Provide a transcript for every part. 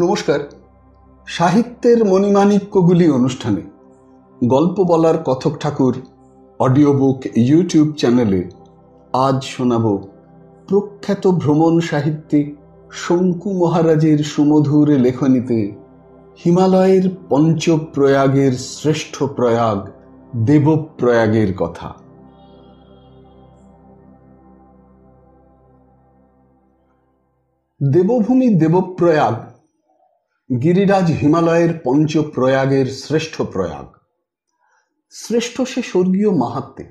নমস্কার সাহিত্যের মণিমাণিক্যগুলি অনুষ্ঠানে গল্প বলার কথক ঠাকুর অডিও বুক ইউটিউব চ্যানেলে আজ শোনাব প্রখ্যাত ভ্রমণ সাহিত্যিক শঙ্কু মহারাজের সুমধুর লেখনীতে হিমালয়ের পঞ্চপ্রয়াগের শ্রেষ্ঠ প্রয়াগ দেবপ্রয়াগের কথা দেবভূমি দেবপ্রয়াগ গিরিরাজ হিমালয়ের পঞ্চপ্রয়াগের শ্রেষ্ঠ প্রয়াগ শ্রেষ্ঠ সে স্বর্গীয় মাহাত্মে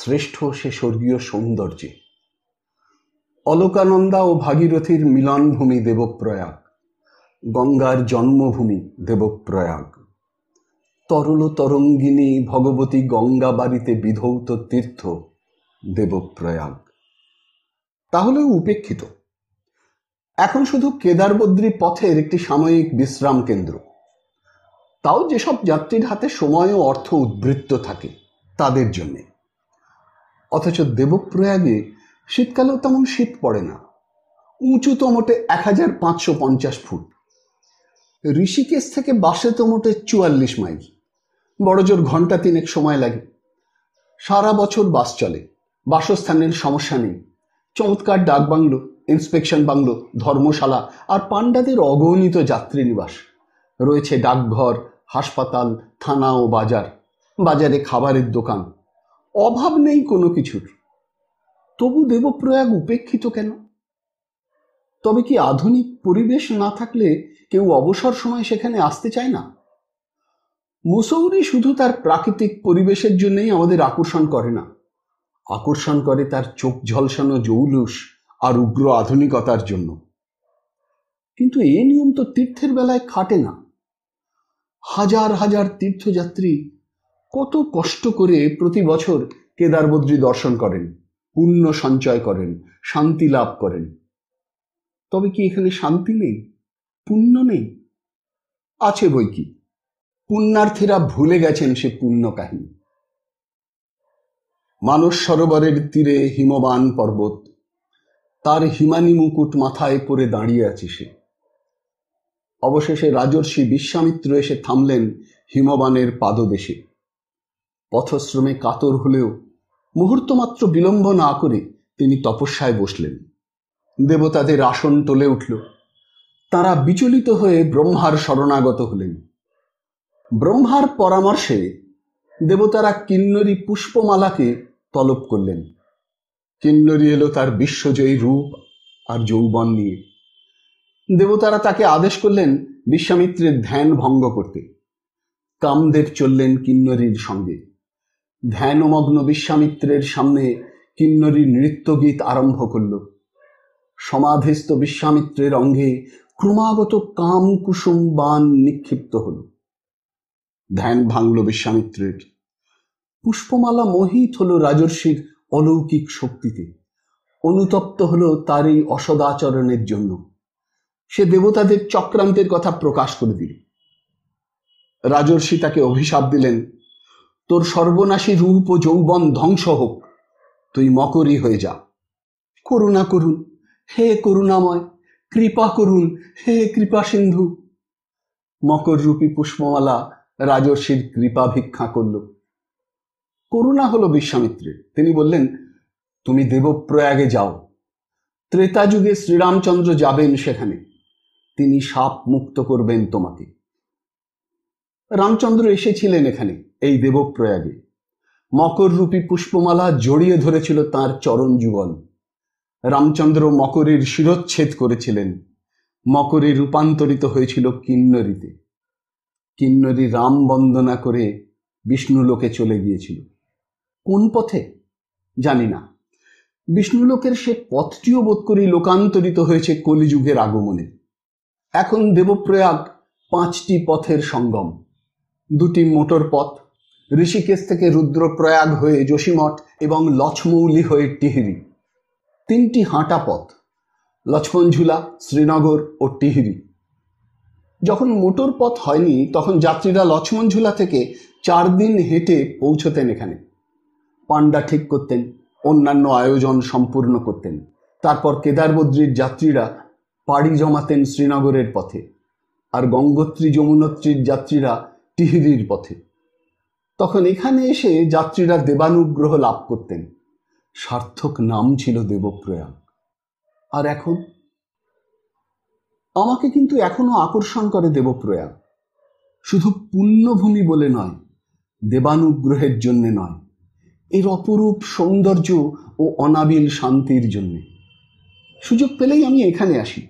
শ্রেষ্ঠ সে স্বর্গীয় সৌন্দর্যে অলোকানন্দা ও ভাগীরথীর মিলনভূমি দেবপ্রয়াগ গঙ্গার জন্মভূমি দেবপ্রয়াগ তরল তরঙ্গিনী ভগবতী গঙ্গা বাড়িতে বিধৌত তীর্থ দেবপ্রয়াগ তাহলেও উপেক্ষিত এখন শুধু কেদারবদ্রী পথের একটি সাময়িক বিশ্রাম কেন্দ্র তাও যেসব যাত্রীর হাতে সময় ও অর্থ উদ্বৃত্ত থাকে তাদের জন্যে অথচ দেবপ্রয়াগে শীতকালেও তেমন শীত পড়ে না উঁচু তো মোটে এক হাজার পাঁচশো পঞ্চাশ ফুট ঋষিকেশ থেকে বাসে তো মোটে চুয়াল্লিশ মাইল বড়জোর ঘন্টা তিনেক সময় লাগে সারা বছর বাস চলে বাসস্থানের সমস্যা নেই চমৎকার ডাক বাংলো ইন্সপেকশন বাংলো ধর্মশালা আর পাণ্ডাদের অগণিত যাত্রী নিবাস রয়েছে ডাকঘর হাসপাতাল থানা ও বাজার বাজারে খাবারের দোকান অভাব নেই কোনো কিছুর তবু দেবপ্রয়াগ উপেক্ষিত কেন তবে কি আধুনিক পরিবেশ না থাকলে কেউ অবসর সময় সেখানে আসতে চায় না মুসৌরি শুধু তার প্রাকৃতিক পরিবেশের জন্যই আমাদের আকর্ষণ করে না আকর্ষণ করে তার চোখ ঝলসানো জৌলুস আর উগ্র আধুনিকতার জন্য কিন্তু এ নিয়ম তো তীর্থের বেলায় খাটে না হাজার হাজার তীর্থযাত্রী কত কষ্ট করে প্রতি বছর কেদারবদ্রী দর্শন করেন পুণ্য সঞ্চয় করেন শান্তি লাভ করেন তবে কি এখানে শান্তি নেই পুণ্য নেই আছে বই কি পুণ্যার্থীরা ভুলে গেছেন সে পুণ্য কাহিনী মানস সরোবরের তীরে হিমবান পর্বত তার হিমানি মুকুট মাথায় পরে দাঁড়িয়ে আছে সে অবশেষে রাজর্ষি বিশ্বামিত্র এসে থামলেন হিমবানের পাদদেশে পথশ্রমে কাতর হলেও মুহূর্তমাত্র বিলম্ব না করে তিনি তপস্যায় বসলেন দেবতাদের আসন টলে উঠল তারা বিচলিত হয়ে ব্রহ্মার শরণাগত হলেন ব্রহ্মার পরামর্শে দেবতারা কিন্নরী পুষ্পমালাকে তলব করলেন কিন্নরী এলো তার বিশ্বজয়ী রূপ আর যৌবন নিয়ে দেবতারা তাকে আদেশ করলেন বিশ্বামিত্রের ধ্যান ভঙ্গ করতে কামদেব চললেন কিন্নরীর সঙ্গে ধ্যানমগ্ন বিশ্বামিত্রের সামনে কিন্নরী নৃত্য গীত আরম্ভ করল সমাধিস্থ বিশ্বামিত্রের অঙ্গে ক্রমাগত কাম কুসুম বান নিক্ষিপ্ত হল ধ্যান ভাঙল বিশ্বামিত্রের পুষ্পমালা মোহিত হলো রাজর্ষির অলৌকিক শক্তিতে অনুতপ্ত হলো তার এই অসদাচরণের জন্য সে দেবতাদের চক্রান্তের কথা প্রকাশ করে দিল রাজর্ষি তাকে অভিশাপ দিলেন তোর সর্বনাশী রূপ ও যৌবন ধ্বংস হোক তুই মকরই হয়ে যা করুণা করুন হে করুণাময় কৃপা করুন হে কৃপা সিন্ধু মকর রূপী পুষ্পমালা রাজর্ষির কৃপা ভিক্ষা করলো করুণা হলো বিশ্বামিত্রের তিনি বললেন তুমি দেবপ্রয়াগে যাও ত্রেতা যুগে শ্রীরামচন্দ্র যাবেন সেখানে তিনি সাপ মুক্ত করবেন তোমাকে রামচন্দ্র এসেছিলেন এখানে এই দেবপ্রয়াগে রূপী পুষ্পমালা জড়িয়ে ধরেছিল তার চরণ যুগল রামচন্দ্র মকরের শিরচ্ছেদ করেছিলেন মকরে রূপান্তরিত হয়েছিল কিন্নরীতে কিন্নরী রাম বন্দনা করে বিষ্ণুলোকে চলে গিয়েছিল কোন পথে জানি না বিষ্ণুলোকের সে পথটিও বোধ করি লোকান্তরিত হয়েছে কলিযুগের আগমনে এখন দেবপ্রয়াগ পাঁচটি পথের সঙ্গম দুটি মোটর পথ ঋষিকেশ থেকে রুদ্রপ্রয়াগ হয়ে যোশীমঠ এবং লছমৌলি হয়ে টিহিরি তিনটি হাঁটা পথ লক্ষ্মণঝুলা শ্রীনগর ও টিহিরি যখন মোটর পথ হয়নি তখন যাত্রীরা লক্ষ্মণঝুলা থেকে চার দিন হেঁটে পৌঁছতেন এখানে পান্ডা ঠিক করতেন অন্যান্য আয়োজন সম্পূর্ণ করতেন তারপর কেদারবদ্রীর যাত্রীরা পাড়ি জমাতেন শ্রীনগরের পথে আর গঙ্গোত্রী যমুনোত্রীর যাত্রীরা টিহিরির পথে তখন এখানে এসে যাত্রীরা দেবানুগ্রহ লাভ করতেন সার্থক নাম ছিল দেবপ্রয়াগ আর এখন আমাকে কিন্তু এখনো আকর্ষণ করে দেবপ্রয়াগ শুধু পুণ্যভূমি বলে নয় দেবানুগ্রহের জন্যে নয় এর অপরূপ সৌন্দর্য ও অনাবিল শান্তির জন্যে সুযোগ পেলেই আমি এখানে আসি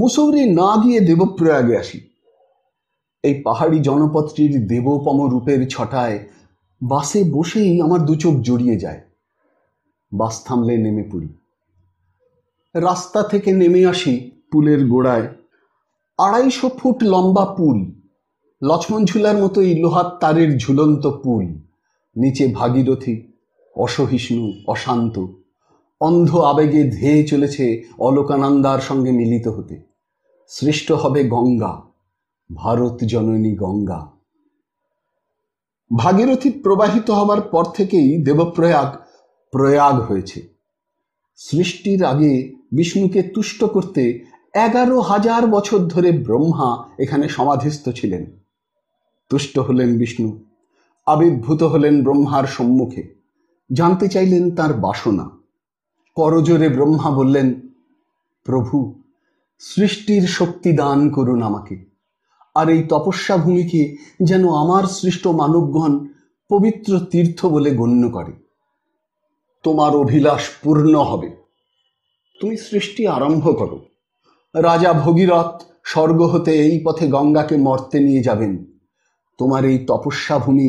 মুসৌরি না গিয়ে দেবপ্রয়াগে আসি এই পাহাড়ি জনপথটির দেবপম রূপের ছটায় বাসে বসেই আমার দুচোখ জড়িয়ে যায় বাস থামলে নেমে পড়ি রাস্তা থেকে নেমে আসি পুলের গোড়ায় আড়াইশো ফুট লম্বা পুল লক্ষ্মণ ঝুলার মতোই লোহার তারের ঝুলন্ত পুল নিচে ভাগীরথী অসহিষ্ণু অশান্ত অন্ধ আবেগে ধেয়ে চলেছে অলোকানন্দার সঙ্গে মিলিত হতে সৃষ্ট হবে গঙ্গা ভারত জননী গঙ্গা ভাগীরথী প্রবাহিত হবার পর থেকেই দেবপ্রয়াগ প্রয়াগ হয়েছে সৃষ্টির আগে বিষ্ণুকে তুষ্ট করতে এগারো হাজার বছর ধরে ব্রহ্মা এখানে সমাধিস্থ ছিলেন তুষ্ট হলেন বিষ্ণু আবির্ভূত হলেন ব্রহ্মার সম্মুখে জানতে চাইলেন তার বাসনা করজোরে ব্রহ্মা বললেন প্রভু সৃষ্টির শক্তি দান করুন আমাকে আর এই তপস্যা ভূমিকে যেন আমার সৃষ্ট মানবগণ পবিত্র তীর্থ বলে গণ্য করে তোমার অভিলাষ পূর্ণ হবে তুমি সৃষ্টি আরম্ভ করো রাজা ভগীরথ স্বর্গ হতে এই পথে গঙ্গাকে মর্তে নিয়ে যাবেন তোমার এই তপস্যা ভূমি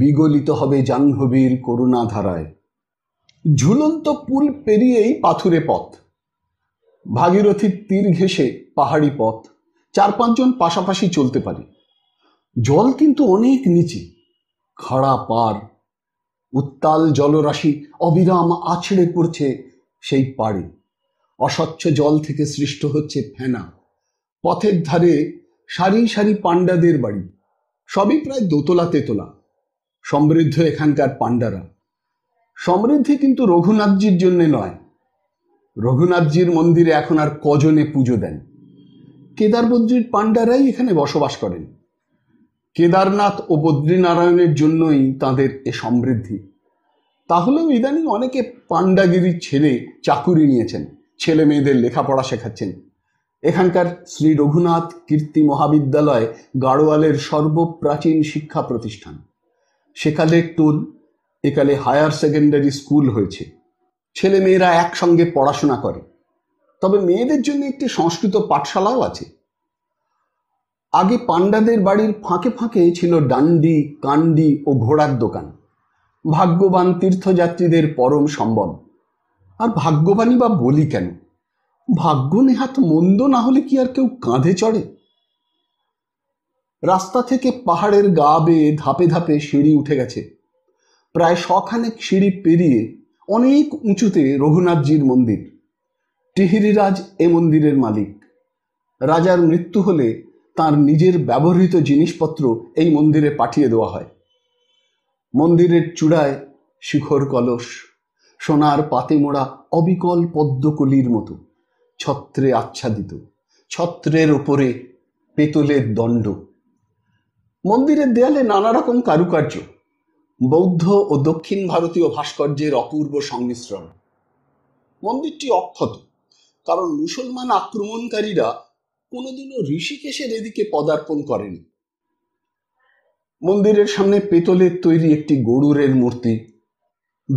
বিগলিত হবে জাহ্নবীর করুণাধারায় ঝুলন্ত পুল পেরিয়েই পাথুরে পথ ভাগীরথীর তীর ঘেঁষে পাহাড়ি পথ চার পাঁচজন পাশাপাশি চলতে পারি জল কিন্তু অনেক নিচে খাড়া পার উত্তাল জলরাশি অবিরাম আছড়ে পড়ছে সেই পাড়ে অস্বচ্ছ জল থেকে সৃষ্ট হচ্ছে ফেনা পথের ধারে সারি সারি পাণ্ডাদের বাড়ি সবই প্রায় দোতলা তেতলা সমৃদ্ধ এখানকার পাণ্ডারা সমৃদ্ধি কিন্তু রঘুনাথজির জন্য নয় রঘুনাথজির মন্দিরে এখন আর কজনে পুজো দেন কেদার বদ্রীর পাণ্ডারাই এখানে বসবাস করেন কেদারনাথ ও বদ্রীনারায়ণের জন্যই তাদের এ সমৃদ্ধি তাহলেও ইদানিং অনেকে পাণ্ডাগিরির ছেড়ে চাকুরি নিয়েছেন ছেলে মেয়েদের লেখাপড়া শেখাচ্ছেন এখানকার শ্রী রঘুনাথ কীর্তি মহাবিদ্যালয় গাড়োয়ালের সর্বপ্রাচীন শিক্ষা প্রতিষ্ঠান সেকালে টুল একালে হায়ার সেকেন্ডারি স্কুল হয়েছে ছেলে মেয়েরা একসঙ্গে পড়াশোনা করে তবে মেয়েদের জন্য একটি সংস্কৃত পাঠশালাও আছে আগে পাণ্ডাদের বাড়ির ফাঁকে ফাঁকে ছিল ডান্ডি কান্ডি ও ঘোড়ার দোকান ভাগ্যবান তীর্থযাত্রীদের পরম সম্বল আর ভাগ্যবানই বা বলি কেন ভাগ্য নেহাত মন্দ না হলে কি আর কেউ কাঁধে চড়ে রাস্তা থেকে পাহাড়ের গা বেয়ে ধাপে ধাপে সিঁড়ি উঠে গেছে প্রায় শখানেক সিঁড়ি পেরিয়ে অনেক উঁচুতে রঘুনাথজির মন্দির টিহিরিরাজ এ মন্দিরের মালিক রাজার মৃত্যু হলে তার নিজের ব্যবহৃত জিনিসপত্র এই মন্দিরে পাঠিয়ে দেওয়া হয় মন্দিরের চূড়ায় শিখর কলস সোনার পাতে মোড়া অবিকল পদ্মকলির মতো ছত্রে আচ্ছাদিত ছত্রের ওপরে পেতলের দণ্ড মন্দিরের দেয়ালে নানা রকম কারুকার্য বৌদ্ধ ও দক্ষিণ ভারতীয় ভাস্কর্যের অপূর্ব সংমিশ্রণ মন্দিরটি অক্ষত কারণ মুসলমান আক্রমণকারীরা কোনোদিনও ঋষিকেশের এদিকে পদার্পণ করেনি মন্দিরের সামনে পেতলের তৈরি একটি গরুরের মূর্তি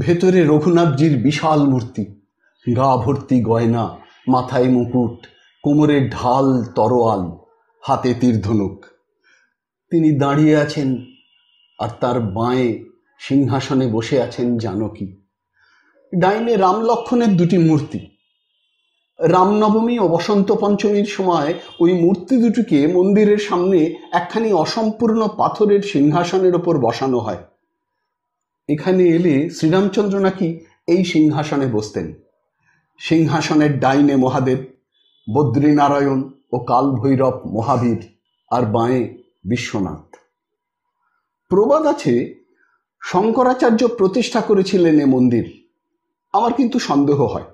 ভেতরে রঘুনাথজির বিশাল মূর্তি গা ভর্তি গয়না মাথায় মুকুট কোমরের ঢাল তরোয়াল হাতে তীর্ধনুক তিনি দাঁড়িয়ে আছেন আর তার বাঁয়ে সিংহাসনে বসে আছেন জানকী ডাইনে রাম লক্ষণের দুটি মূর্তি রামনবমী ও বসন্ত পঞ্চমীর সময় ওই মূর্তি দুটিকে মন্দিরের সামনে একখানি অসম্পূর্ণ পাথরের সিংহাসনের ওপর বসানো হয় এখানে এলে শ্রীরামচন্দ্র নাকি এই সিংহাসনে বসতেন সিংহাসনের ডাইনে মহাদেব বদ্রীনারায়ণ ও কালভৈরব মহাবীর আর বাঁয়ে বিশ্বনাথ প্রবাদ আছে শঙ্করাচার্য প্রতিষ্ঠা করেছিলেন এ মন্দির আমার কিন্তু সন্দেহ হয়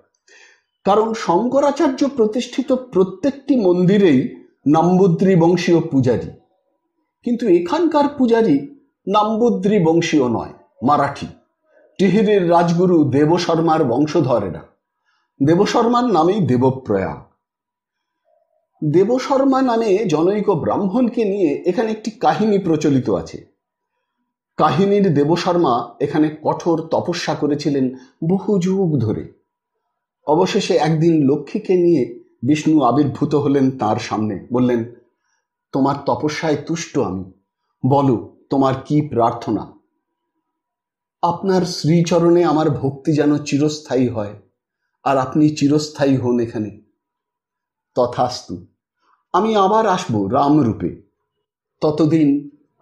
কারণ শঙ্করাচার্য প্রতিষ্ঠিত প্রত্যেকটি মন্দিরেই নাম্বুদ্রী বংশীয় পূজারি কিন্তু এখানকার পূজারি নাম্বুদ্রী বংশীয় নয় মারাঠি টিহিরের রাজগুরু দেবশর্মার বংশধরেরা দেবশর্মার নামেই দেবপ্রয়াগ দেবশর্মা নামে জনৈক ব্রাহ্মণকে নিয়ে এখানে একটি কাহিনী প্রচলিত আছে কাহিনীর দেবশর্মা এখানে কঠোর তপস্যা করেছিলেন বহু যুগ ধরে অবশেষে একদিন লক্ষ্মীকে নিয়ে বিষ্ণু আবির্ভূত হলেন তার সামনে বললেন তোমার তপস্যায় তুষ্ট আমি বলো তোমার কি প্রার্থনা আপনার শ্রীচরণে আমার ভক্তি যেন চিরস্থায়ী হয় আর আপনি চিরস্থায়ী হন এখানে তথাস্তু আমি আবার আসব রামরূপে ততদিন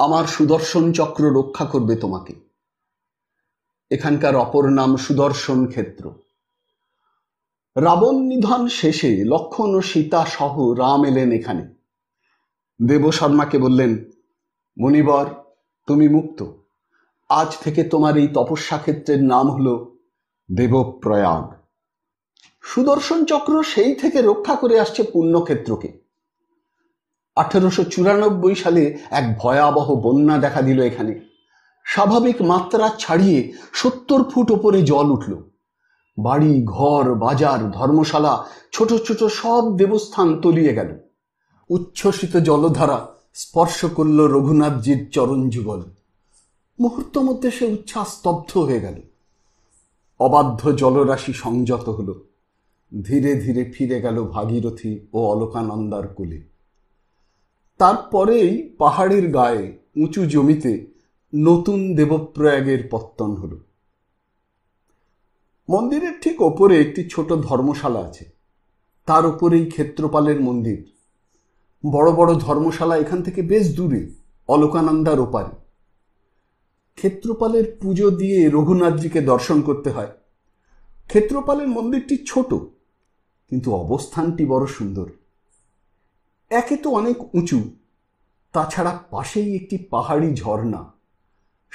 আমার সুদর্শন চক্র রক্ষা করবে তোমাকে এখানকার অপর নাম সুদর্শন ক্ষেত্র রাবণ নিধন শেষে লক্ষণ ও সীতা সহ রাম এলেন এখানে দেব শর্মাকে বললেন মণিবর তুমি মুক্ত আজ থেকে তোমার এই তপস্যা ক্ষেত্রের নাম হল দেবপ্রয়াগ সুদর্শন চক্র সেই থেকে রক্ষা করে আসছে পুণ্যক্ষেত্রকে আঠেরোশো চুরানব্বই সালে এক ভয়াবহ বন্যা দেখা দিল এখানে স্বাভাবিক মাত্রা ছাড়িয়ে সত্তর ফুট ওপরে জল উঠল বাড়ি ঘর বাজার ধর্মশালা ছোট ছোট সব দেবস্থান তলিয়ে গেল উচ্ছ্বসিত জলধারা স্পর্শ করল রঘুনাথজির চরণ যুগল মুহূর্ত মধ্যে সে উচ্ছ্বাস স্তব্ধ হয়ে গেল অবাধ্য জলরাশি সংযত হল ধীরে ধীরে ফিরে গেল ভাগীরথী ও অলকানন্দার কুলে তারপরেই পাহাড়ের গায়ে উঁচু জমিতে নতুন দেবপ্রয়াগের পত্তন হল মন্দিরের ঠিক ওপরে একটি ছোট ধর্মশালা আছে তার উপরেই ক্ষেত্রপালের মন্দির বড় বড় ধর্মশালা এখান থেকে বেশ দূরে অলোকানন্দার ওপারে ক্ষেত্রপালের পুজো দিয়ে রঘুনাথজিকে দর্শন করতে হয় ক্ষেত্রপালের মন্দিরটি ছোট কিন্তু অবস্থানটি বড় সুন্দর একে তো অনেক উঁচু তাছাড়া পাশেই একটি পাহাড়ি ঝর্ণা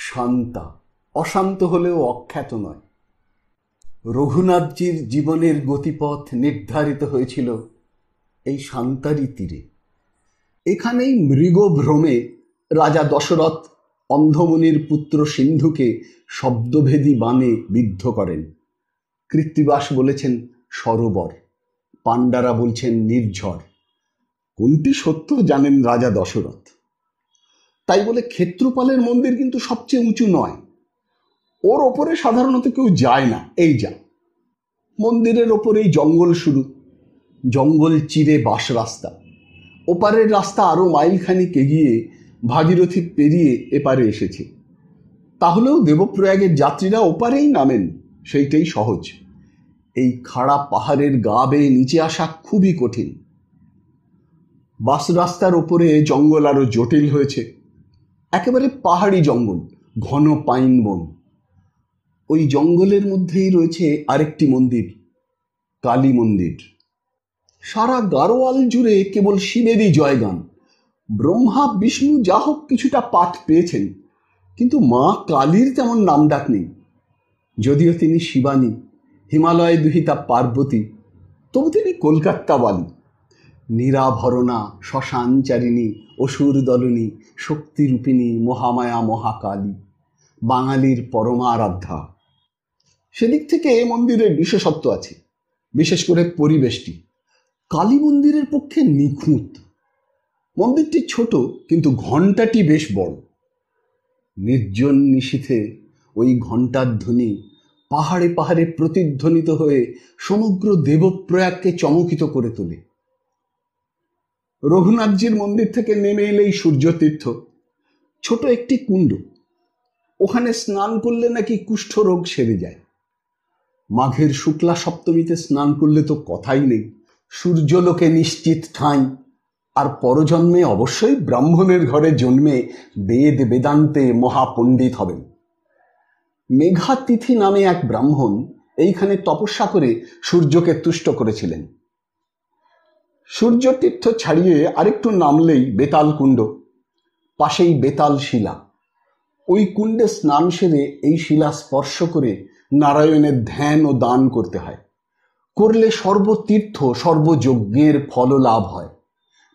শান্তা অশান্ত হলেও অখ্যাত নয় রঘুনাথজির জীবনের গতিপথ নির্ধারিত হয়েছিল এই শান্তারি তীরে এখানেই মৃগভ্রমে রাজা দশরথ অন্ধমনির পুত্র সিন্ধুকে শব্দভেদী বাণে বিদ্ধ করেন কৃত্তিবাস বলেছেন সরোবর পাণ্ডারা বলছেন নির্ঝর কোনটি সত্য জানেন রাজা দশরথ তাই বলে ক্ষেত্রপালের মন্দির কিন্তু সবচেয়ে উঁচু নয় ওর ওপরে সাধারণত কেউ যায় না এই যা মন্দিরের ওপরেই জঙ্গল শুরু জঙ্গল চিরে বাস রাস্তা ওপারের রাস্তা আরও মাইলখানিক এগিয়ে ভাগীরথী পেরিয়ে এপারে এসেছে তাহলেও দেবপ্রয়াগের যাত্রীরা ওপারেই নামেন সেইটাই সহজ এই খাড়া পাহাড়ের গা বেয়ে নিচে আসা খুবই কঠিন বাস রাস্তার ওপরে জঙ্গল আরও জটিল হয়েছে একেবারে পাহাড়ি জঙ্গল ঘন পাইন বন ওই জঙ্গলের মধ্যেই রয়েছে আরেকটি মন্দির কালী মন্দির সারা গারোয়াল জুড়ে কেবল শিবেরই জয়গান ব্রহ্মা বিষ্ণু যা হোক কিছুটা পাঠ পেয়েছেন কিন্তু মা কালীর তেমন নাম ডাক নেই যদিও তিনি শিবানী হিমালয় দুহিতা পার্বতী তবু তিনি কলকাতা বালী নিরাভরণা শ্মশানচারিণী অসুর দলনী শক্তিরূপিণী মহামায়া মহাকালী বাঙালির পরমারাধ্যা সেদিক থেকে এ মন্দিরের বিশেষত্ব আছে বিশেষ করে পরিবেশটি কালী মন্দিরের পক্ষে নিখুঁত মন্দিরটি ছোট কিন্তু ঘণ্টাটি বেশ বড় নির্জন নিশীথে ওই ঘণ্টার ধ্বনি পাহাড়ে পাহাড়ে প্রতিধ্বনিত হয়ে সমগ্র দেবপ্রয়াগকে চমকিত করে তোলে রঘুনাথজির মন্দির থেকে নেমে এলেই সূর্যতীর্থ ছোট একটি কুণ্ড ওখানে স্নান করলে নাকি কুষ্ঠ রোগ সেরে যায় মাঘের শুক্লা সপ্তমীতে স্নান করলে তো কথাই নেই সূর্যলোকে নিশ্চিত ঠাঁই আর পরজন্মে অবশ্যই ব্রাহ্মণের ঘরে জন্মে বেদ বেদান্তে মহাপণ্ডিত হবেন মেঘাতিথি নামে এক ব্রাহ্মণ এইখানে তপস্যা করে সূর্যকে তুষ্ট করেছিলেন সূর্যতীর্থ ছাড়িয়ে আরেকটু নামলেই বেতাল কুণ্ড পাশেই বেতাল শিলা ওই কুণ্ডে স্নান সেরে এই শিলা স্পর্শ করে নারায়ণের ধ্যান ও দান করতে হয় করলে সর্বতীর্থ সর্বযজ্ঞের ফল লাভ হয়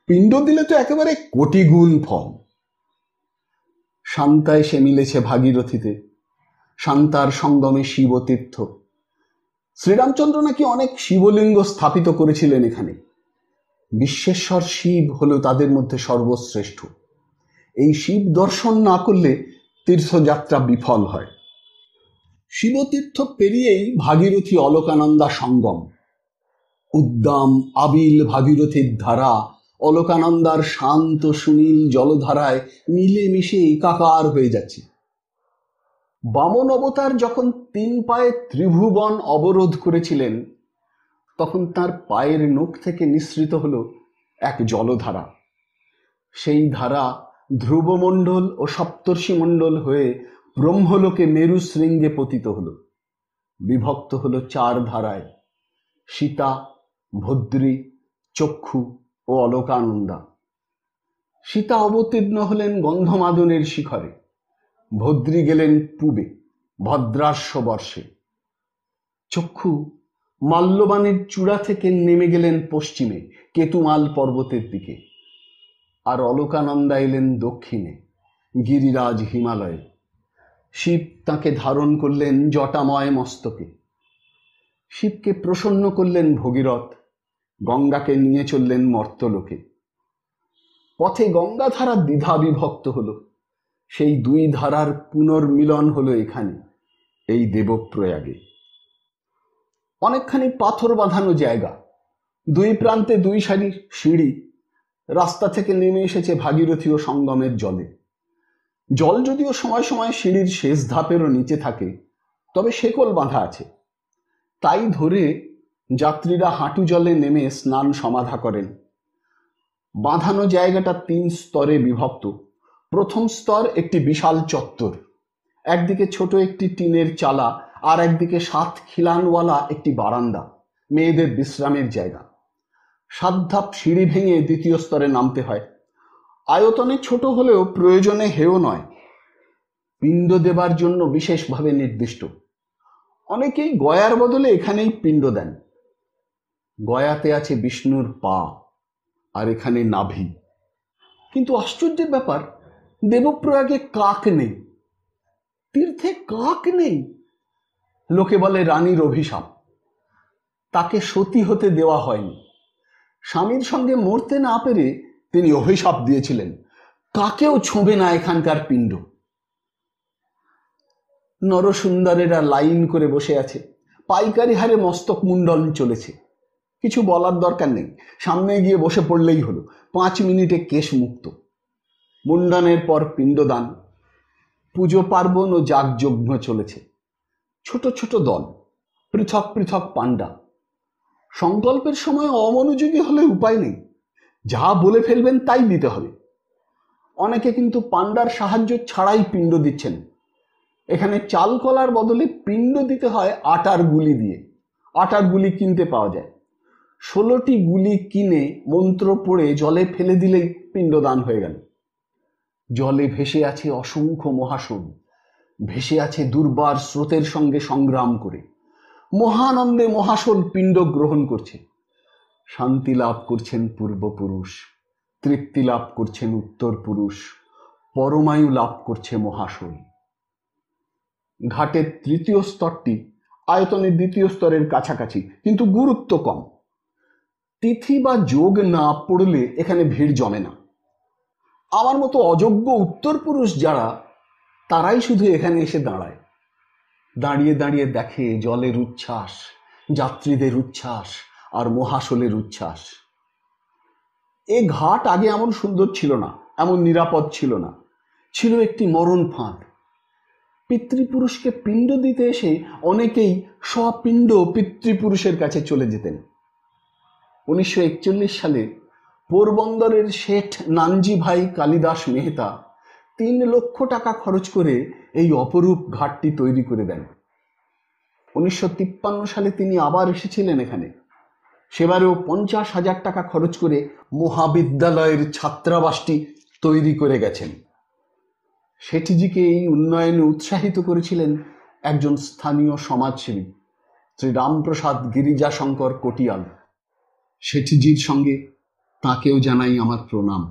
পিণ্ড দিলে তো একেবারে কোটি গুণ ফল শান্তায় সে মিলেছে ভাগীরথীতে শান্তার সঙ্গমে শিবতীর্থ শ্রীরামচন্দ্র নাকি অনেক শিবলিঙ্গ স্থাপিত করেছিলেন এখানে বিশ্বেশ্বর শিব হলো তাদের মধ্যে সর্বশ্রেষ্ঠ এই শিব দর্শন না করলে তীর্থযাত্রা বিফল হয় শিবতীর্থ পেরিয়েই ভাগীরথী অলোকানন্দা সঙ্গম উদ্দাম আবিল ভাগীরথীর ধারা অলোকানন্দার শান্ত সুনীল জলধারায় মিলে মিশে একাকার হয়ে যাচ্ছে বামন অবতার যখন তিন পায়ে ত্রিভুবন অবরোধ করেছিলেন তখন তার পায়ের নখ থেকে নিঃসৃত হল এক জলধারা সেই ধারা ধ্রুবমণ্ডল ও সপ্তর্ষিমণ্ডল হয়ে ব্রহ্মলোকে মেরু শৃঙ্গে পতিত হল বিভক্ত হল চার ধারায় সীতা ভদ্রী চক্ষু ও অলোকানন্দা সীতা অবতীর্ণ হলেন গন্ধমাদনের শিখরে ভদ্রী গেলেন পূবে ভদ্রাস্য বর্ষে চক্ষু মাল্যবানের চূড়া থেকে নেমে গেলেন পশ্চিমে কেতুমাল পর্বতের দিকে আর অলকানন্দা এলেন দক্ষিণে গিরিরাজ হিমালয়ে শিব তাকে ধারণ করলেন জটাময় মস্তকে শিবকে প্রসন্ন করলেন ভগীরথ গঙ্গাকে নিয়ে চললেন মর্তলোকে পথে গঙ্গাধারা দ্বিধা বিভক্ত হল সেই দুই ধারার পুনর্মিলন হলো এখানে এই দেবপ্রয়াগে অনেকখানি পাথর বাঁধানো জায়গা দুই প্রান্তে দুই সারির সিঁড়ি রাস্তা থেকে নেমে এসেছে ভাগীরথী ও সঙ্গমের জলে জল যদিও সময় সময় সিঁড়ির শেষ ধাপেরও নিচে থাকে তবে শেকল বাঁধা আছে তাই ধরে যাত্রীরা হাঁটু জলে নেমে স্নান সমাধা করেন বাঁধানো জায়গাটা তিন স্তরে বিভক্ত প্রথম স্তর একটি বিশাল চত্বর একদিকে ছোট একটি টিনের চালা আর একদিকে সাত খিলানওয়ালা একটি বারান্দা মেয়েদের বিশ্রামের জায়গা সাত ধাপ সিঁড়ি ভেঙে দ্বিতীয় স্তরে নামতে হয় আয়তনে ছোট হলেও প্রয়োজনে হেও নয় পিণ্ড দেবার জন্য বিশেষভাবে নির্দিষ্ট অনেকেই গয়ার বদলে এখানেই পিণ্ড দেন গয়াতে আছে বিষ্ণুর পা আর এখানে নাভি কিন্তু আশ্চর্যের ব্যাপার দেবপ্রয়াগে কাক নেই তীর্থে কাক নেই লোকে বলে রানীর অভিশাপ তাকে সতী হতে দেওয়া হয়নি স্বামীর সঙ্গে মরতে না পেরে তিনি অভিশাপ দিয়েছিলেন কাকেও ছোঁবে না এখানকার পিণ্ড নরসুন্দরেরা লাইন করে বসে আছে পাইকারি হারে মস্তক মুন্ডন চলেছে কিছু বলার দরকার নেই সামনে গিয়ে বসে পড়লেই হলো পাঁচ মিনিটে কেশ মুক্ত মুন্ডনের পর পিণ্ডদান পুজো পার্বণ ও যাগযজ্ঞ চলেছে ছোট ছোট দল পৃথক পৃথক পাণ্ডা সংকল্পের সময় অমনোযোগী হলে উপায় নেই যা বলে ফেলবেন তাই দিতে হবে অনেকে কিন্তু পাণ্ডার সাহায্য ছাড়াই পিণ্ড দিচ্ছেন এখানে চাল কলার বদলে পিণ্ড দিতে হয় আটার গুলি দিয়ে আটার গুলি কিনতে পাওয়া যায় ষোলোটি গুলি কিনে মন্ত্র পড়ে জলে ফেলে দিলেই পিণ্ডদান হয়ে গেল জলে ভেসে আছে অসংখ্য মহাসুর ভেসে আছে দুর্বার স্রোতের সঙ্গে সংগ্রাম করে মহানন্দে মহাসন পিণ্ড গ্রহণ করছে শান্তি লাভ করছেন পূর্বপুরুষ তৃপ্তি লাভ করছেন উত্তর পুরুষ পরমায়ু লাভ করছে মহাশয় ঘাটের তৃতীয় স্তরটি আয়তনের দ্বিতীয় স্তরের কাছাকাছি কিন্তু গুরুত্ব কম তিথি বা যোগ না পড়লে এখানে ভিড় জমে না আমার মতো অযোগ্য উত্তর পুরুষ যারা তারাই শুধু এখানে এসে দাঁড়ায় দাঁড়িয়ে দাঁড়িয়ে দেখে জলের উচ্ছ্বাস যাত্রীদের উচ্ছ্বাস আর মহাসলের উচ্ছ্বাস এ ঘাট আগে এমন সুন্দর ছিল না এমন নিরাপদ ছিল না ছিল একটি মরণ ফাঁদ পিতৃপুরুষকে পিণ্ড দিতে এসে অনেকেই স্বপিণ্ড পিতৃপুরুষের কাছে চলে যেতেন উনিশশো সালে পোরবন্দরের শেঠ নানজি ভাই কালিদাস মেহতা তিন লক্ষ টাকা খরচ করে এই অপরূপ ঘাটটি তৈরি করে দেন উনিশশো সালে তিনি আবার এসেছিলেন এখানে সেবারেও পঞ্চাশ হাজার টাকা খরচ করে মহাবিদ্যালয়ের ছাত্রাবাসটি তৈরি করে গেছেন সেটিজিকে এই উন্নয়নে উৎসাহিত করেছিলেন একজন স্থানীয় সমাজসেবী শ্রী রামপ্রসাদ গিরিজাশঙ্কর কটিয়াল সেটিজির সঙ্গে তাকেও জানাই আমার প্রণাম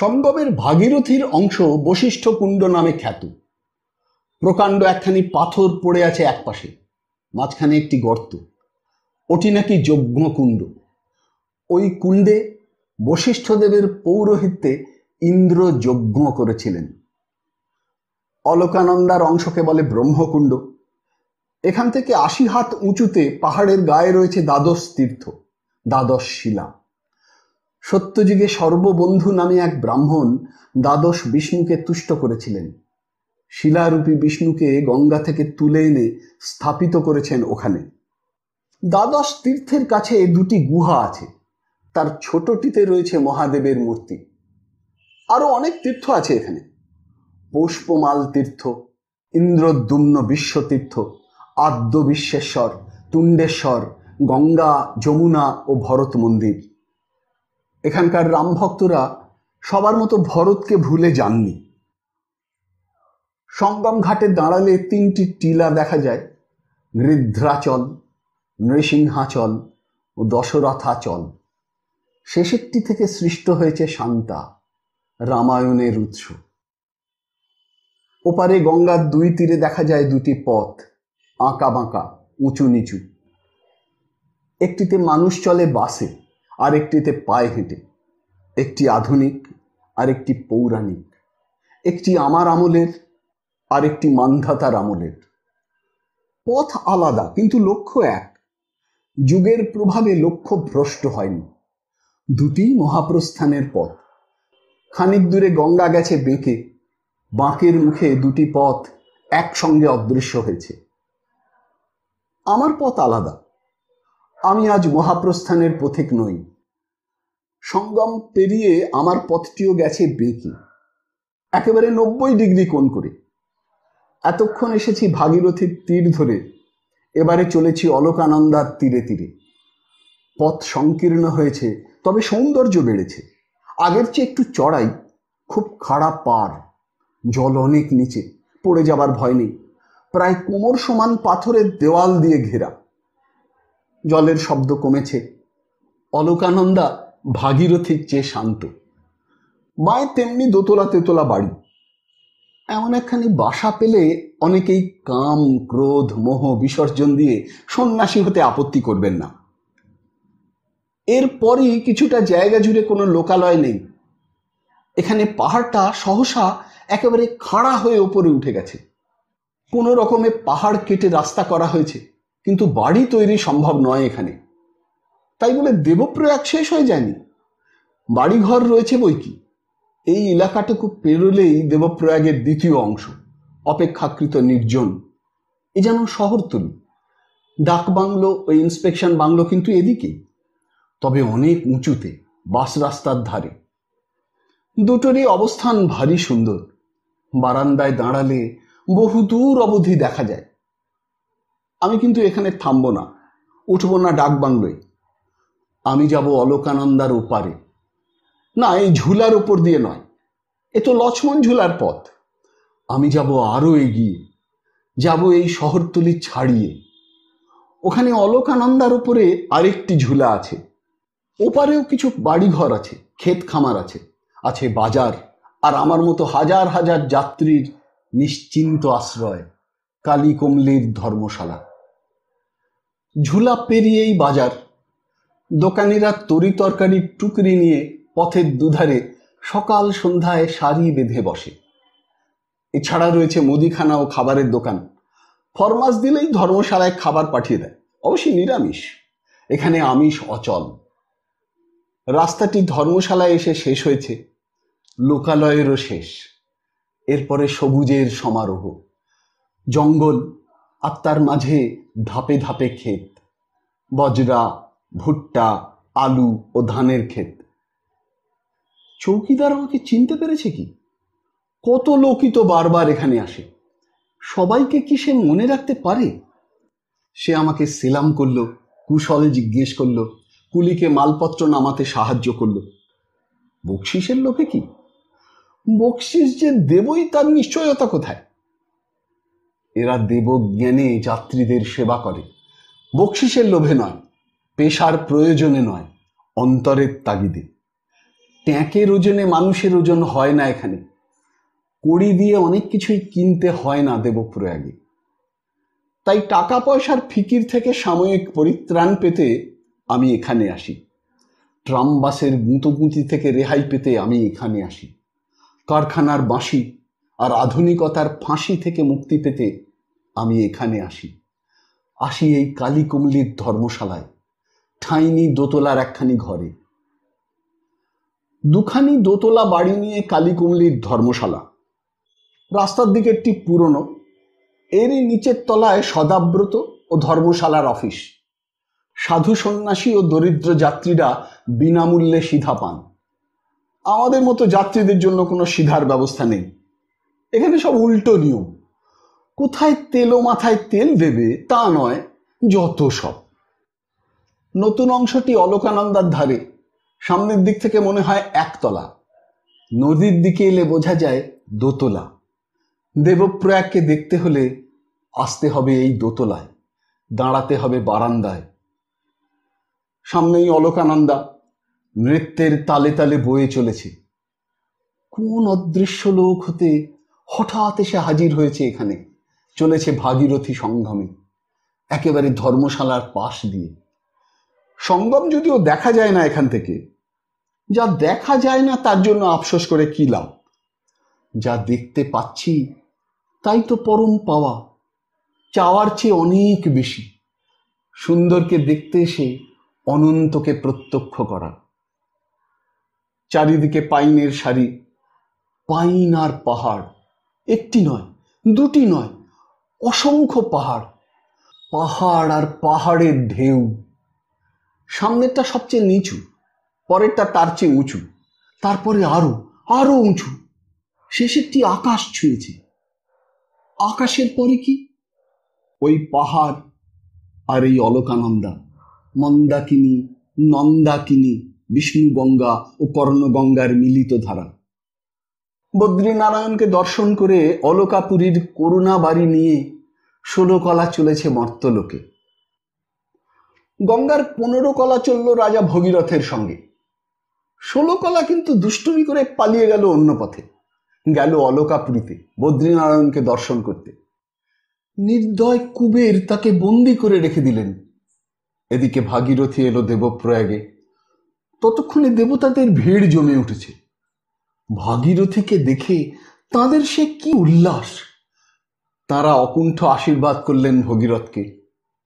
সঙ্গমের ভাগীরথীর অংশ বশিষ্ঠকুণ্ড নামে খ্যাত প্রকাণ্ড একখানি পাথর পড়ে আছে একপাশে মাঝখানে একটি গর্ত ওটি নাকি যজ্ঞকুণ্ড ওই কুণ্ডে বশিষ্ঠদেবের পৌরোহিত্যে ইন্দ্র যজ্ঞ করেছিলেন অলোকানন্দার অংশকে বলে ব্রহ্মকুণ্ড এখান থেকে আশি হাত উঁচুতে পাহাড়ের গায়ে রয়েছে দ্বাদশ তীর্থ দ্বাদশ শিলা সত্যযুগে সর্ববন্ধু নামে এক ব্রাহ্মণ দ্বাদশ বিষ্ণুকে তুষ্ট করেছিলেন শিলারূপী বিষ্ণুকে গঙ্গা থেকে তুলে এনে স্থাপিত করেছেন ওখানে দ্বাদশ তীর্থের কাছে দুটি গুহা আছে তার ছোটটিতে রয়েছে মহাদেবের মূর্তি আরও অনেক তীর্থ আছে এখানে পুষ্পমাল তীর্থ ইন্দ্রদ্যুম্ন বিশ্বতীর্থ আদ্য বিশ্বেশ্বর তুণ্ডেশ্বর গঙ্গা যমুনা ও ভরত মন্দির এখানকার রামভক্তরা সবার মতো ভরতকে ভুলে যাননি সঙ্গম ঘাটে দাঁড়ালে তিনটি টিলা দেখা যায় নৃদ্রাচল নৃসিংহাচল ও দশরথাচল শেষেরটি থেকে সৃষ্ট হয়েছে শান্তা রামায়ণের উৎস ওপারে গঙ্গার দুই তীরে দেখা যায় দুটি পথ আঁকা বাঁকা উঁচু নিচু একটিতে মানুষ চলে বাসে আরেকটিতে পায়ে হেঁটে একটি আধুনিক আরেকটি পৌরাণিক একটি আমার আমলের আরেকটি মান্ধাতার আমলের পথ আলাদা কিন্তু লক্ষ্য এক যুগের প্রভাবে লক্ষ্য ভ্রষ্ট হয়নি দুটি মহাপ্রস্থানের পথ খানিক দূরে গঙ্গা গেছে বেঁকে বাঁকের মুখে দুটি পথ একসঙ্গে অদৃশ্য হয়েছে আমার পথ আলাদা আমি আজ মহাপ্রস্থানের পথিক নই সঙ্গম পেরিয়ে আমার পথটিও গেছে বেঁকে একেবারে নব্বই ডিগ্রি কোন করে এতক্ষণ এসেছি ভাগীরথীর তীর ধরে এবারে চলেছি অলোকানন্দার তীরে তীরে পথ সংকীর্ণ হয়েছে তবে সৌন্দর্য বেড়েছে আগের চেয়ে একটু চড়াই খুব খারাপ পার জল অনেক নিচে পড়ে যাবার ভয় নেই প্রায় কোমর সমান পাথরের দেওয়াল দিয়ে ঘেরা জলের শব্দ কমেছে অলোকানন্দা ভাগীরথীর চেয়ে শান্ত মায়ের তেমনি দোতলা তেতলা বাড়ি এমন একখানি বাসা পেলে অনেকেই কাম ক্রোধ মোহ বিসর্জন দিয়ে সন্ন্যাসী হতে আপত্তি করবেন না এরপরই কিছুটা জায়গা জুড়ে কোনো লোকালয় নেই এখানে পাহাড়টা সহসা একেবারে খাড়া হয়ে ওপরে উঠে গেছে কোনো রকমে পাহাড় কেটে রাস্তা করা হয়েছে কিন্তু বাড়ি তৈরি সম্ভব নয় এখানে তাই বলে দেবপ্রয়াগ শেষ হয়ে যায়নি বাড়িঘর রয়েছে বই কি এই এলাকাটুকু পেরোলেই দেবপ্রয়াগের দ্বিতীয় অংশ অপেক্ষাকৃত নির্জন এ যেন শহরতলি ডাক বাংলো ও ইন্সপেকশন বাংলো কিন্তু এদিকে তবে অনেক উঁচুতে বাস রাস্তার ধারে দুটোরই অবস্থান ভারী সুন্দর বারান্দায় দাঁড়ালে বহু দূর অবধি দেখা যায় আমি কিন্তু এখানে থামবো না উঠবো না ডাক বাংলোয় আমি যাব অলোকানন্দার ওপারে না এই ঝুলার ওপর দিয়ে নয় এ তো লক্ষ্মণ ঝুলার পথ আমি যাব আরও এগিয়ে যাব এই শহরতলি ছাড়িয়ে ওখানে অলোকানন্দার ওপরে আরেকটি ঝুলা আছে ওপারেও কিছু বাড়িঘর আছে ক্ষেত খামার আছে আছে বাজার আর আমার মতো হাজার হাজার যাত্রীর নিশ্চিন্ত আশ্রয় কালী কমলির ধর্মশালা ঝুলা পেরিয়েই বাজার দোকানিরা তরি তরকারির টুকরি নিয়ে পথের দুধারে সকাল সন্ধ্যায় সারি বেঁধে বসে এছাড়া রয়েছে মুদিখানা ও খাবারের দোকান ফরমাস দিলেই ধর্মশালায় খাবার পাঠিয়ে দেয় অবশ্যই নিরামিষ এখানে আমিষ অচল রাস্তাটি ধর্মশালায় এসে শেষ হয়েছে লোকালয়েরও শেষ এরপরে সবুজের সমারোহ জঙ্গল আত্মার মাঝে ধাপে ধাপে ক্ষেত বজরা ভুট্টা আলু ও ধানের ক্ষেত চৌকিদার আমাকে চিনতে পেরেছে কি কত লোকই তো বারবার এখানে আসে সবাইকে কি সে মনে রাখতে পারে সে আমাকে সেলাম করল কুশলে জিজ্ঞেস করল কুলিকে মালপত্র নামাতে সাহায্য করল বকশিসের লোকে কি বকশিস যে দেবই তার নিশ্চয়তা কোথায় এরা দেবজ্ঞানে যাত্রীদের সেবা করে বকশিসের লোভে নয় পেশার প্রয়োজনে নয় অন্তরের তাগিদে ট্যাঁকের ওজনে মানুষের ওজন হয় না এখানে কড়ি দিয়ে অনেক কিছুই কিনতে হয় না দেবপ্রয়াগে তাই টাকা পয়সার ফিকির থেকে সাময়িক পরিত্রাণ পেতে আমি এখানে আসি ট্রাম বাসের গুঁতোগুঁতি থেকে রেহাই পেতে আমি এখানে আসি কারখানার বাঁশি আর আধুনিকতার ফাঁসি থেকে মুক্তি পেতে আমি এখানে আসি আসি এই কালী কুমলির ধর্মশালায় ঠাঁইনি দোতলার একখানি ঘরে দুখানি দোতলা বাড়ি নিয়ে কালীকুমলির ধর্মশালা রাস্তার দিকে একটি পুরনো এরই নিচের তলায় সদাব্রত ও ধর্মশালার অফিস সাধু সন্ন্যাসী ও দরিদ্র যাত্রীরা বিনামূল্যে সিধা পান আমাদের মতো যাত্রীদের জন্য কোনো সিধার ব্যবস্থা নেই এখানে সব উল্টো নিয়ম কোথায় তেল ও মাথায় তেল দেবে তা নয় যত সব নতুন অংশটি অলোকানন্দার ধারে সামনের দিক থেকে মনে হয় একতলা নদীর দিকে এলে বোঝা যায় দোতলা দেবপ্রয়াগকে দেখতে হলে আসতে হবে এই দোতলায় দাঁড়াতে হবে বারান্দায় সামনেই অলোকানন্দা নৃত্যের তালে তালে বয়ে চলেছে কোন অদৃশ্য লোক হতে হঠাৎ এসে হাজির হয়েছে এখানে চলেছে ভাগীরথী সংগমে একেবারে ধর্মশালার পাশ দিয়ে সঙ্গম যদিও দেখা যায় না এখান থেকে যা দেখা যায় না তার জন্য আফসোস করে কী লাভ যা দেখতে পাচ্ছি তাই তো পরম পাওয়া চাওয়ার চেয়ে অনেক বেশি সুন্দরকে দেখতে এসে অনন্তকে প্রত্যক্ষ করা চারিদিকে পাইনের সারি পাইন আর পাহাড় একটি নয় দুটি নয় অসংখ্য পাহাড় পাহাড় আর পাহাড়ের ঢেউ সামনেরটা সবচেয়ে নিচু পরেরটা তার চেয়ে উঁচু তারপরে আরও আরও উঁচু শেষেরটি আকাশ ছুঁয়েছে আকাশের পরে কি ওই পাহাড় আর এই অলকানন্দা মন্দাকিনী নন্দাকিনী বিষ্ণুগঙ্গা ও কর্ণগঙ্গার মিলিত ধারা বদ্রীনারায়ণকে দর্শন করে অলকাপুরীর করুণা বাড়ি নিয়ে ষোলকলা চলেছে মর্তলোকে গঙ্গার পনেরো কলা চলল রাজা ভগীরথের সঙ্গে ষোলো কলা কিন্তু দুষ্টুমি করে পালিয়ে গেল অন্য পথে গেল অলকাপুরীতে বদ্রীনারায়ণকে দর্শন করতে নির্দয় কুবের তাকে বন্দি করে রেখে দিলেন এদিকে ভাগীরথী এলো দেবপ্রয়াগে ততক্ষণে দেবতাদের ভিড় জমে উঠেছে ভাগীরথীকে দেখে তাদের সে কি উল্লাস তারা অকুণ্ঠ আশীর্বাদ করলেন ভগীরথকে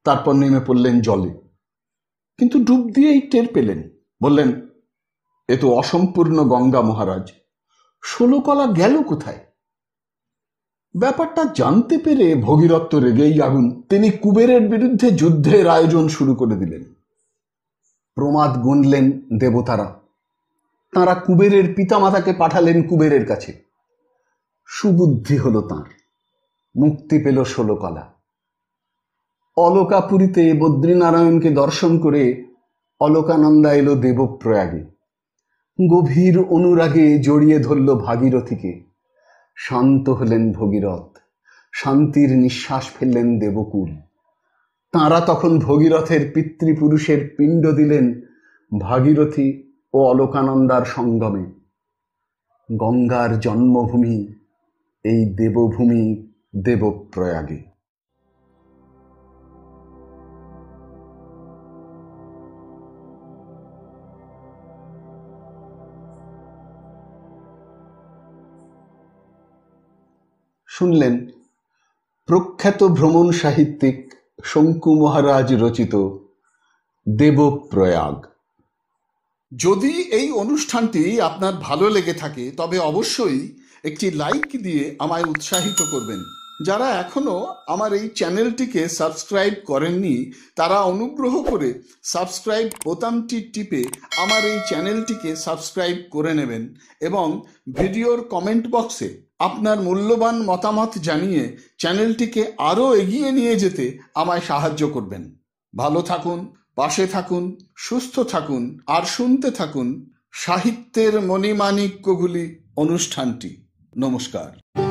তারপর নেমে পড়লেন জলে কিন্তু ডুব দিয়েই টের পেলেন বললেন এ তো অসম্পূর্ণ গঙ্গা মহারাজ কলা গেল কোথায় ব্যাপারটা জানতে পেরে ভগীরত্ব রেগেই আগুন তিনি কুবেরের বিরুদ্ধে যুদ্ধের আয়োজন শুরু করে দিলেন প্রমাদ গুনলেন দেবতারা তাঁরা কুবেরের পিতামাতাকে পাঠালেন কুবেরের কাছে সুবুদ্ধি হলো তাঁর মুক্তি পেল কলা অলকাপুরীতে বদ্রীনারায়ণকে দর্শন করে অলোকানন্দা এলো দেবপ্রয়াগে গভীর অনুরাগে জড়িয়ে ধরল ভাগীরথীকে শান্ত হলেন ভগীরথ শান্তির নিঃশ্বাস ফেললেন দেবকুল তাঁরা তখন ভগীরথের পিতৃপুরুষের পিণ্ড দিলেন ভাগীরথী ও অলোকানন্দার সঙ্গমে গঙ্গার জন্মভূমি এই দেবভূমি দেবপ্রয়াগে শুনলেন প্রখ্যাত ভ্রমণ সাহিত্যিক শঙ্কু মহারাজ রচিত দেবপ্রয়াগ যদি এই অনুষ্ঠানটি আপনার ভালো লেগে থাকে তবে অবশ্যই একটি লাইক দিয়ে আমায় উৎসাহিত করবেন যারা এখনও আমার এই চ্যানেলটিকে সাবস্ক্রাইব করেননি তারা অনুগ্রহ করে সাবস্ক্রাইব বোতামটি টিপে আমার এই চ্যানেলটিকে সাবস্ক্রাইব করে নেবেন এবং ভিডিওর কমেন্ট বক্সে আপনার মূল্যবান মতামত জানিয়ে চ্যানেলটিকে আরও এগিয়ে নিয়ে যেতে আমায় সাহায্য করবেন ভালো থাকুন পাশে থাকুন সুস্থ থাকুন আর শুনতে থাকুন সাহিত্যের মণিমাণিক্যগুলি অনুষ্ঠানটি নমস্কার